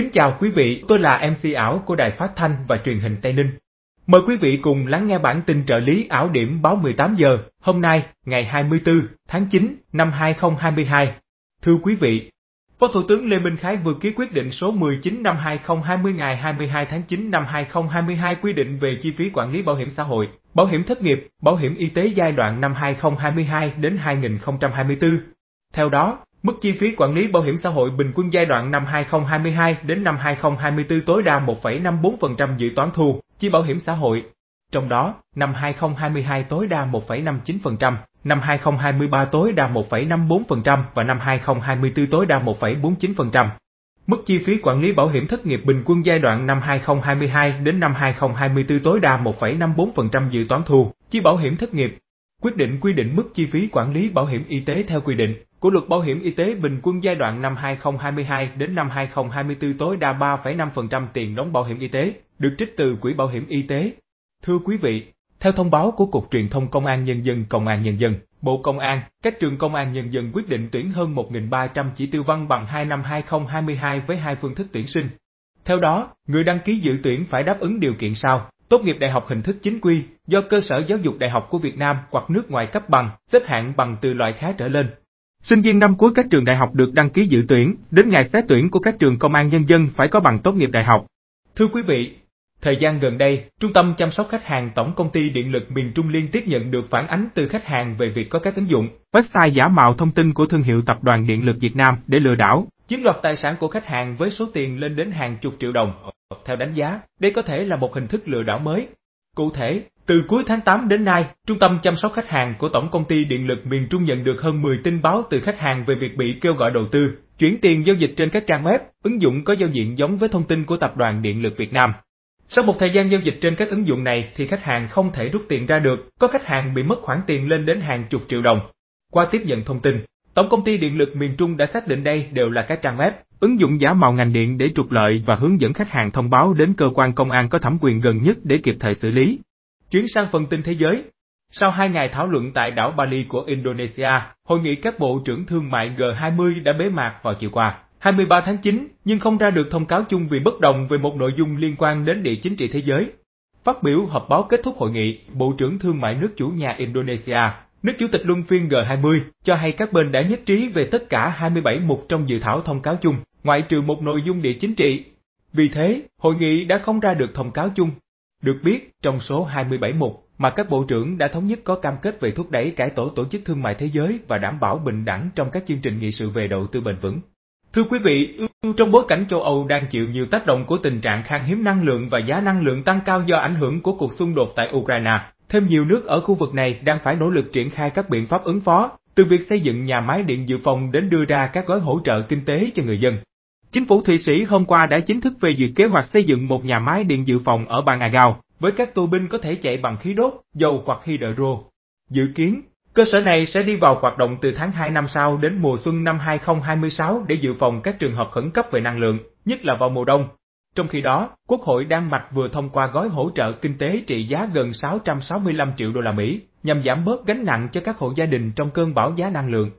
Kính chào quý vị, tôi là MC ảo của Đài Phát Thanh và Truyền hình Tây Ninh. Mời quý vị cùng lắng nghe bản tin trợ lý ảo điểm báo 18 giờ hôm nay, ngày 24 tháng 9 năm 2022. Thưa quý vị, Phó Thủ tướng Lê Minh Khái vừa ký quyết định số 19 năm 2020 ngày 22 tháng 9 năm 2022 quy định về chi phí quản lý bảo hiểm xã hội, bảo hiểm thất nghiệp, bảo hiểm y tế giai đoạn năm 2022 đến 2024. Theo đó, Mức chi phí quản lý bảo hiểm xã hội bình quân giai đoạn năm 2022 đến năm 2024 tối đa 1,54% dự toán thu chi bảo hiểm xã hội. Trong đó, năm 2022 tối đa 1,59%, năm 2023 tối đa 1,54% và năm 2024 tối đa 1,49%. Mức chi phí quản lý bảo hiểm thất nghiệp bình quân giai đoạn năm 2022 đến năm 2024 tối đa 1,54% dự toán thu chi bảo hiểm thất nghiệp. Quyết định quy định mức chi phí quản lý bảo hiểm y tế theo quy định của luật bảo hiểm y tế bình quân giai đoạn năm 2022 đến năm 2024 tối đa 3,5% tiền đóng bảo hiểm y tế được trích từ Quỹ Bảo hiểm Y tế. Thưa quý vị, theo thông báo của Cục Truyền thông Công an Nhân dân Công an Nhân dân, Bộ Công an, các trường Công an Nhân dân quyết định tuyển hơn 1.300 chỉ tiêu văn bằng 2 năm 2022 với hai phương thức tuyển sinh. Theo đó, người đăng ký dự tuyển phải đáp ứng điều kiện sau. Tốt nghiệp đại học hình thức chính quy, do cơ sở giáo dục đại học của Việt Nam hoặc nước ngoài cấp bằng, xếp hạng bằng từ loại khá trở lên, Sinh viên năm cuối các trường đại học được đăng ký dự tuyển, đến ngày xét tuyển của các trường công an nhân dân phải có bằng tốt nghiệp đại học. Thưa quý vị, thời gian gần đây, Trung tâm chăm sóc khách hàng Tổng công ty Điện lực miền Trung liên tiếp nhận được phản ánh từ khách hàng về việc có các ứng dụng, website giả mạo thông tin của thương hiệu Tập đoàn Điện lực Việt Nam để lừa đảo, chiếm đoạt tài sản của khách hàng với số tiền lên đến hàng chục triệu đồng. Theo đánh giá, đây có thể là một hình thức lừa đảo mới. Cụ thể, từ cuối tháng 8 đến nay, Trung tâm chăm sóc khách hàng của Tổng công ty Điện lực miền Trung nhận được hơn 10 tin báo từ khách hàng về việc bị kêu gọi đầu tư, chuyển tiền giao dịch trên các trang web, ứng dụng có giao diện giống với thông tin của Tập đoàn Điện lực Việt Nam. Sau một thời gian giao dịch trên các ứng dụng này thì khách hàng không thể rút tiền ra được, có khách hàng bị mất khoản tiền lên đến hàng chục triệu đồng. Qua tiếp nhận thông tin, Tổng công ty Điện lực miền Trung đã xác định đây đều là các trang web, ứng dụng giả mạo ngành điện để trục lợi và hướng dẫn khách hàng thông báo đến cơ quan công an có thẩm quyền gần nhất để kịp thời xử lý chuyển sang phần tin thế giới Sau hai ngày thảo luận tại đảo Bali của Indonesia, Hội nghị các bộ trưởng thương mại G20 đã bế mạc vào chiều qua. 23 tháng 9, nhưng không ra được thông cáo chung vì bất đồng về một nội dung liên quan đến địa chính trị thế giới. Phát biểu họp báo kết thúc hội nghị, Bộ trưởng Thương mại nước chủ nhà Indonesia, nước chủ tịch luân phiên G20, cho hay các bên đã nhất trí về tất cả 27 mục trong dự thảo thông cáo chung, ngoại trừ một nội dung địa chính trị. Vì thế, hội nghị đã không ra được thông cáo chung, được biết, trong số 27 mục mà các bộ trưởng đã thống nhất có cam kết về thúc đẩy cải tổ tổ chức thương mại thế giới và đảm bảo bình đẳng trong các chương trình nghị sự về đầu tư bền vững. Thưa quý vị, trong bối cảnh châu Âu đang chịu nhiều tác động của tình trạng khan hiếm năng lượng và giá năng lượng tăng cao do ảnh hưởng của cuộc xung đột tại Ukraine, thêm nhiều nước ở khu vực này đang phải nỗ lực triển khai các biện pháp ứng phó, từ việc xây dựng nhà máy điện dự phòng đến đưa ra các gói hỗ trợ kinh tế cho người dân. Chính phủ Thụy Sĩ hôm qua đã chính thức phê duyệt kế hoạch xây dựng một nhà máy điện dự phòng ở bang Agao, với các tua bin có thể chạy bằng khí đốt, dầu hoặc hydro. Dự kiến, cơ sở này sẽ đi vào hoạt động từ tháng 2 năm sau đến mùa xuân năm 2026 để dự phòng các trường hợp khẩn cấp về năng lượng, nhất là vào mùa đông. Trong khi đó, Quốc hội Đan Mạch vừa thông qua gói hỗ trợ kinh tế trị giá gần 665 triệu đô la Mỹ nhằm giảm bớt gánh nặng cho các hộ gia đình trong cơn bão giá năng lượng.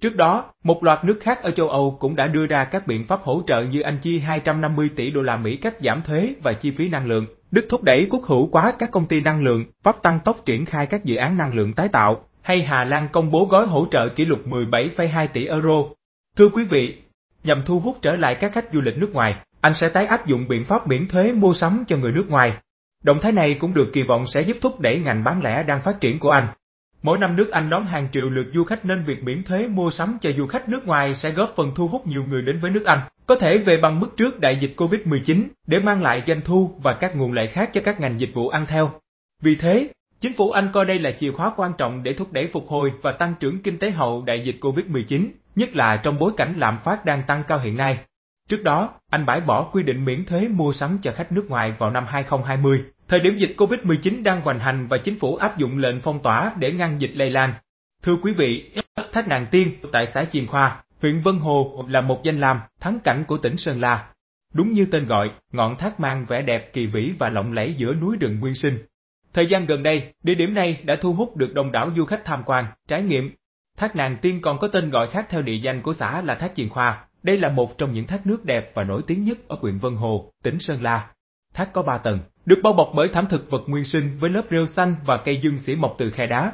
Trước đó, một loạt nước khác ở châu Âu cũng đã đưa ra các biện pháp hỗ trợ như Anh chi 250 tỷ đô la Mỹ cắt giảm thuế và chi phí năng lượng. Đức thúc đẩy quốc hữu hóa các công ty năng lượng, Pháp tăng tốc triển khai các dự án năng lượng tái tạo, hay Hà Lan công bố gói hỗ trợ kỷ lục 17,2 tỷ euro. Thưa quý vị, nhằm thu hút trở lại các khách du lịch nước ngoài, Anh sẽ tái áp dụng biện pháp miễn thuế mua sắm cho người nước ngoài. Động thái này cũng được kỳ vọng sẽ giúp thúc đẩy ngành bán lẻ đang phát triển của Anh. Mỗi năm nước Anh đón hàng triệu lượt du khách nên việc miễn thuế mua sắm cho du khách nước ngoài sẽ góp phần thu hút nhiều người đến với nước Anh, có thể về bằng mức trước đại dịch Covid-19 để mang lại doanh thu và các nguồn lợi khác cho các ngành dịch vụ ăn theo. Vì thế, chính phủ Anh coi đây là chìa khóa quan trọng để thúc đẩy phục hồi và tăng trưởng kinh tế hậu đại dịch Covid-19, nhất là trong bối cảnh lạm phát đang tăng cao hiện nay. Trước đó, Anh bãi bỏ quy định miễn thuế mua sắm cho khách nước ngoài vào năm 2020 Thời điểm dịch COVID-19 đang hoành hành và chính phủ áp dụng lệnh phong tỏa để ngăn dịch lây lan. Thưa quý vị, Thác Nàng Tiên tại xã Chiền Khoa, huyện Vân Hồ là một danh lam thắng cảnh của tỉnh Sơn La. Đúng như tên gọi, ngọn thác mang vẻ đẹp kỳ vĩ và lộng lẫy giữa núi rừng nguyên sinh. Thời gian gần đây, địa điểm này đã thu hút được đông đảo du khách tham quan, trải nghiệm. Thác Nàng Tiên còn có tên gọi khác theo địa danh của xã là Thác Chiền Khoa. Đây là một trong những thác nước đẹp và nổi tiếng nhất ở huyện Vân Hồ, tỉnh Sơn La. Thác có ba tầng, được bao bọc bởi thảm thực vật nguyên sinh với lớp rêu xanh và cây dương xỉ mọc từ khe đá.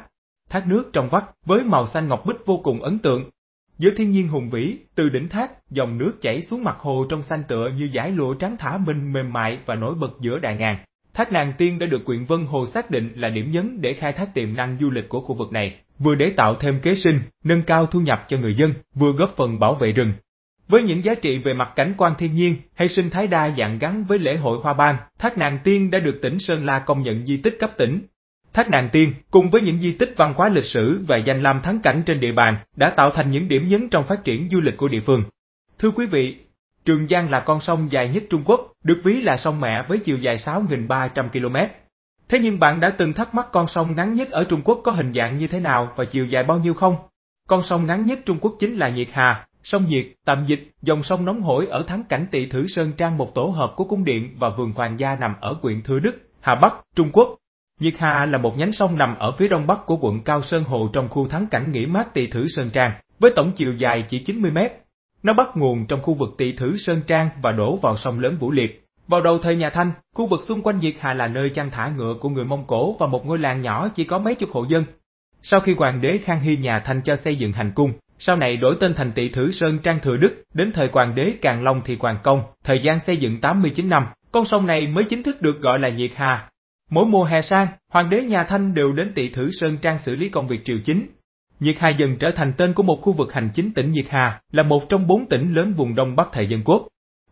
Thác nước trong vắt với màu xanh ngọc bích vô cùng ấn tượng. Giữa thiên nhiên hùng vĩ, từ đỉnh thác, dòng nước chảy xuống mặt hồ trong xanh tựa như dải lụa trắng thả minh mềm mại và nổi bật giữa đại ngàn. Thác Nàng Tiên đã được quyện Vân Hồ xác định là điểm nhấn để khai thác tiềm năng du lịch của khu vực này, vừa để tạo thêm kế sinh, nâng cao thu nhập cho người dân, vừa góp phần bảo vệ rừng, với những giá trị về mặt cảnh quan thiên nhiên hay sinh thái đa dạng gắn với lễ hội Hoa Ban, Thác Nàng Tiên đã được tỉnh Sơn La công nhận di tích cấp tỉnh. Thác Nàng Tiên cùng với những di tích văn hóa lịch sử và danh lam thắng cảnh trên địa bàn đã tạo thành những điểm nhấn trong phát triển du lịch của địa phương. Thưa quý vị, Trường Giang là con sông dài nhất Trung Quốc, được ví là sông mẹ với chiều dài 6.300 km. Thế nhưng bạn đã từng thắc mắc con sông ngắn nhất ở Trung Quốc có hình dạng như thế nào và chiều dài bao nhiêu không? Con sông ngắn nhất Trung Quốc chính là Nhiệt Hà, Sông Nhiệt, tạm dịch, dòng sông nóng hổi ở thắng cảnh tỵ thử Sơn Trang một tổ hợp của cung điện và vườn hoàng gia nằm ở huyện Thừa Đức, Hà Bắc, Trung Quốc. Nhiệt Hà là một nhánh sông nằm ở phía đông bắc của quận Cao Sơn Hồ trong khu thắng cảnh nghỉ mát tỵ thử Sơn Trang, với tổng chiều dài chỉ 90 mét. Nó bắt nguồn trong khu vực tỵ thử Sơn Trang và đổ vào sông lớn Vũ Liệt. Vào đầu thời nhà Thanh, khu vực xung quanh Nhiệt Hà là nơi chăn thả ngựa của người Mông Cổ và một ngôi làng nhỏ chỉ có mấy chục hộ dân. Sau khi hoàng đế Khang Hy nhà Thanh cho xây dựng hành cung, sau này đổi tên thành tỷ thử Sơn Trang Thừa Đức, đến thời Hoàng đế Càng Long thì Hoàng Công, thời gian xây dựng 89 năm, con sông này mới chính thức được gọi là Nhiệt Hà. Mỗi mùa hè sang, hoàng đế nhà Thanh đều đến tỷ thử Sơn Trang xử lý công việc triều chính. Nhiệt Hà dần trở thành tên của một khu vực hành chính tỉnh Nhiệt Hà, là một trong bốn tỉnh lớn vùng Đông Bắc thời dân quốc.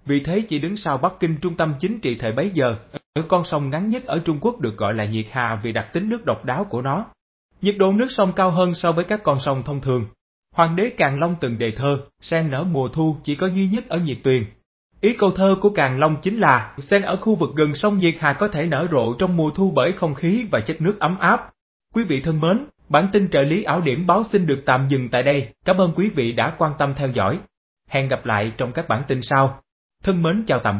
Vì thế chỉ đứng sau Bắc Kinh trung tâm chính trị thời bấy giờ, ở con sông ngắn nhất ở Trung Quốc được gọi là Nhiệt Hà vì đặc tính nước độc đáo của nó. Nhiệt độ nước sông cao hơn so với các con sông thông thường, Hoàng đế Càng Long từng đề thơ, sen nở mùa thu chỉ có duy nhất ở nhiệt tuyền. Ý câu thơ của Càng Long chính là, sen ở khu vực gần sông Nhiệt Hà có thể nở rộ trong mùa thu bởi không khí và chất nước ấm áp. Quý vị thân mến, bản tin trợ lý ảo điểm báo xin được tạm dừng tại đây. Cảm ơn quý vị đã quan tâm theo dõi. Hẹn gặp lại trong các bản tin sau. Thân mến chào tạm biệt.